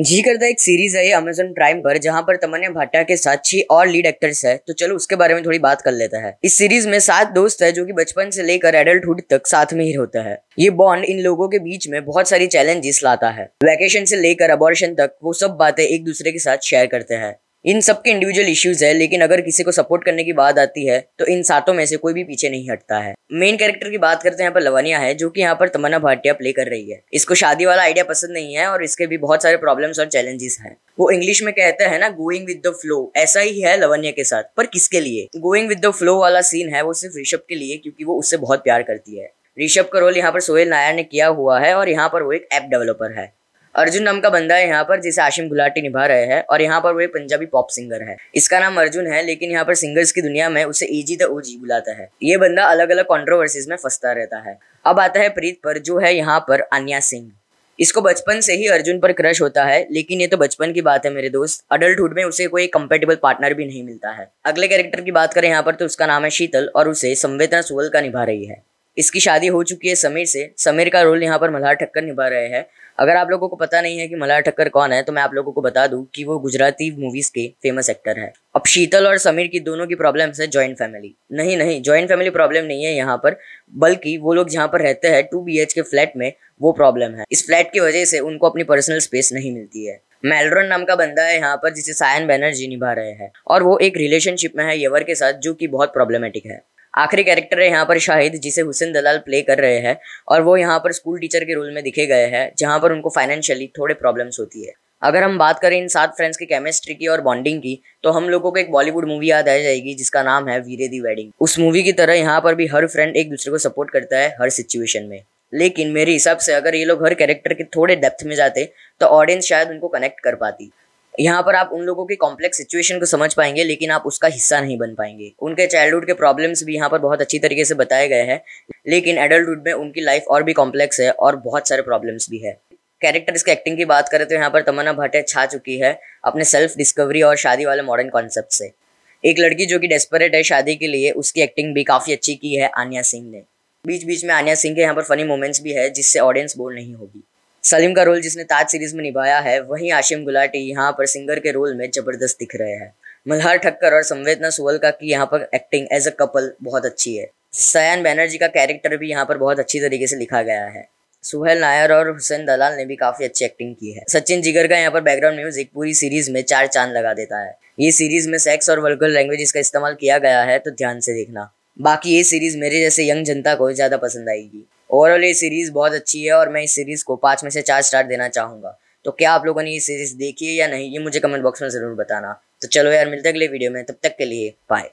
जी करता एक सीरीज है ये अमेजोन प्राइम पर जहाँ पर तमन्या भाटिया के साथ छह और लीड एक्टर्स है तो चलो उसके बारे में थोड़ी बात कर लेता है इस सीरीज में सात दोस्त है जो कि बचपन से लेकर एडल्टहुड तक साथ में ही होता है ये बॉन्ड इन लोगों के बीच में बहुत सारी चैलेंजेस लाता है वैकेशन से लेकर अबॉर्शन तक वो सब बातें एक दूसरे के साथ शेयर करते हैं इन सब के इंडिविजुअल इश्यूज है लेकिन अगर किसी को सपोर्ट करने की बात आती है तो इन सातों में से कोई भी पीछे नहीं हटता है मेन कैरेक्टर की बात करते हैं यहाँ पर लवानिया है जो कि यहाँ पर तमन्ना भाटिया प्ले कर रही है इसको शादी वाला आइडिया पसंद नहीं है और इसके भी बहुत सारे प्रॉब्लम्स और चैलेंजेस हैं वो इंग्लिश में कहते हैं ना गोइंग विद द फ्लो ऐसा ही है लवनिया के साथ पर किसके लिए गोइंग विद द फ्लो वाला सीन है वो सिर्फ ऋषभ के लिए क्योंकि वो उससे बहुत प्यार करती है ऋषभ का रोल यहाँ पर सोहेल नायर ने किया हुआ है और यहाँ पर वो एक ऐप डेवलपर है अर्जुन नाम का बंदा है यहाँ पर जिसे आशिम गुलाटी निभा रहे हैं और यहाँ पर वो एक पंजाबी पॉप सिंगर है इसका नाम अर्जुन है लेकिन यहाँ पर सिंगर्स की दुनिया में उसे ईजी द ओजी बुलाता है ये बंदा अलग अलग कॉन्ट्रोवर्सीज में फंसता रहता है अब आता है प्रीत पर जो है यहाँ पर अन्या सिंह इसको बचपन से ही अर्जुन पर क्रश होता है लेकिन ये तो बचपन की बात है मेरे दोस्त अडल्टहुड में उसे कोई कंपेटेबल पार्टनर भी नहीं मिलता है अगले कैरेक्टर की बात करें यहाँ पर तो उसका नाम है शीतल और उसे संवेदना सुवल का निभा रही है इसकी शादी हो चुकी है समीर से समीर का रोल यहाँ पर मल्हार ठक्कर निभा रहे हैं अगर आप लोगों को पता नहीं है कि मल्हार ठक्कर कौन है तो मैं आप लोगों को बता दूं कि वो गुजराती मूवीज के फेमस एक्टर है अब शीतल और समीर की दोनों की प्रॉब्लम है ज्वाइंट फैमिली नहीं नहीं ज्वाइंट फैमिली प्रॉब्लम नहीं है यहाँ पर बल्कि वो लोग जहाँ पर रहते हैं टू बी के फ्लैट में वो प्रॉब्लम है इस फ्लैट की वजह से उनको अपनी पर्सनल स्पेस नहीं मिलती है मेलरॉन नाम का बंदा है यहाँ पर जिसे सायन बैनर्जी निभा रहे हैं और वो एक रिलेशनशिप में है यवर के साथ जो कि बहुत प्रॉब्लमेटिक है आखिरी कैरेक्टर है यहाँ पर शाहिद जिसे हुसैन दलाल प्ले कर रहे हैं और वो यहाँ पर स्कूल टीचर के रोल में दिखे गए हैं जहाँ पर उनको फाइनेंशियली थोड़े प्रॉब्लम्स होती है अगर हम बात करें इन सात फ्रेंड्स की केमिस्ट्री की और बॉन्डिंग की तो हम लोगों को एक बॉलीवुड मूवी याद आ जाएगी जिसका नाम है वीरे दी वेडिंग उस मूवी की तरह यहाँ पर भी हर फ्रेंड एक दूसरे को सपोर्ट करता है हर सिचुएशन में लेकिन मेरे हिसाब से अगर ये लोग हर कैरेक्टर के थोड़े डेप्थ में जाते तो ऑडियंस शायद उनको कनेक्ट कर पाती यहाँ पर आप उन लोगों की कॉम्प्लेक्स सिचुएशन को समझ पाएंगे लेकिन आप उसका हिस्सा नहीं बन पाएंगे उनके चाइल्डहुड के प्रॉब्लम्स भी यहाँ पर बहुत अच्छी तरीके से बताए गए हैं लेकिन एडल्टहुड में उनकी लाइफ और भी कॉम्प्लेक्स है और बहुत सारे प्रॉब्लम्स भी है कैरेक्टर्स के एक्टिंग की बात करें तो यहाँ पर तमन्ना भट्ट छा चुकी है अपने सेल्फ डिस्कवरी और शादी वाले मॉडर्न कॉन्सेप्ट से एक लड़की जो कि डेस्परेट है शादी के लिए उसकी एक्टिंग भी काफ़ी अच्छी की है आनिया सिंह ने बीच बीच में आनिया सिंह के यहाँ पर फनी मोमेंट्स भी है जिससे ऑडियंस बोर नहीं होगी सलीम का रोल जिसने ताज सीरीज में निभाया है वहीं आशिम गुलाटी यहाँ पर सिंगर के रोल में जबरदस्त दिख रहे हैं मल्हार ठक्कर और संवेदना सुवल का की यहाँ पर एक्टिंग एज अ कपल बहुत अच्छी है सयान बैनर्जी का कैरेक्टर भी यहाँ पर बहुत अच्छी तरीके से लिखा गया है सुहेल नायर और हुसैन दलाल ने भी काफी अच्छी एक्टिंग की है सचिन जिगर का यहाँ पर बैकग्राउंड म्यूजिक पूरी सीरीज में चार चांद लगा देता है ये सीरीज में सेक्स और वल्गर लैंग्वेज इसका इस्तेमाल किया गया है तो ध्यान से देखना बाकी ये सीरीज मेरे जैसे यंग जनता को ज्यादा पसंद आएगी ओवरऑल ये सीरीज़ बहुत अच्छी है और मैं इस सीरीज़ को पाँच में से चार स्टार देना चाहूँगा तो क्या आप लोगों ने ये सीरीज़ देखी है या नहीं ये मुझे कमेंट बॉक्स में ज़रूर बताना तो चलो यार मिलते अगले वीडियो में तब तक के लिए बाय